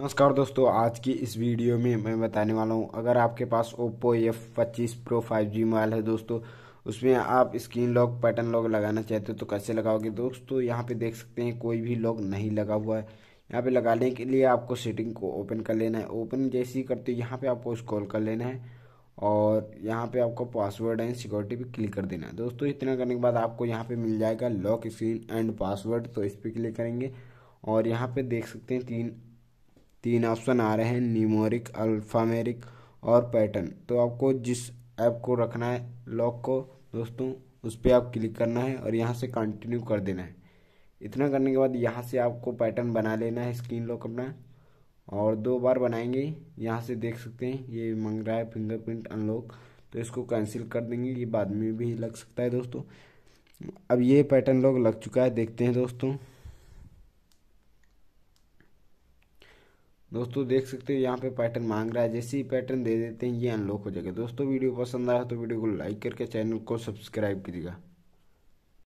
नमस्कार दोस्तों आज की इस वीडियो में मैं बताने वाला हूं अगर आपके पास ओप्पो एफ पच्चीस प्रो फाइव जी मोबाइल है दोस्तों उसमें आप स्क्रीन लॉक पैटर्न लॉक लगाना चाहते हो तो कैसे लगाओगे दोस्तों यहां पे देख सकते हैं कोई भी लॉक नहीं लगा हुआ है यहां पे लगाने के लिए आपको सेटिंग को ओपन कर लेना है ओपन जैसे ही करते हो यहाँ पर आपको स्कॉल कर लेना है और यहाँ पर आपको पासवर्ड एंड सिक्योरिटी भी क्लिक कर देना है दोस्तों इतना करने के बाद आपको यहाँ पर मिल जाएगा लॉक स्क्रीन एंड पासवर्ड तो इस पर क्लिक करेंगे और यहाँ पे देख सकते हैं तीन तीन ऑप्शन आ रहे हैं न्यूमोरिक अल्फ़ामेरिक और पैटर्न तो आपको जिस ऐप को रखना है लॉक को दोस्तों उस पर आप क्लिक करना है और यहाँ से कंटिन्यू कर देना है इतना करने के बाद यहाँ से आपको पैटर्न बना लेना है स्क्रीन लॉक अपना और दो बार बनाएंगे यहाँ से देख सकते हैं ये मंग रहा है फिंगरप्रिंट अनलॉक तो इसको कैंसिल कर देंगे ये बाद में भी लग सकता है दोस्तों अब ये पैटर्न लॉक लग चुका है देखते हैं दोस्तों दोस्तों देख सकते हो यहाँ पे पैटर्न मांग रहा है जैसे ही पैटर्न दे देते हैं ये अनलॉक हो जाएगा दोस्तों वीडियो पसंद आया तो वीडियो को लाइक करके चैनल को सब्सक्राइब कीजिएगा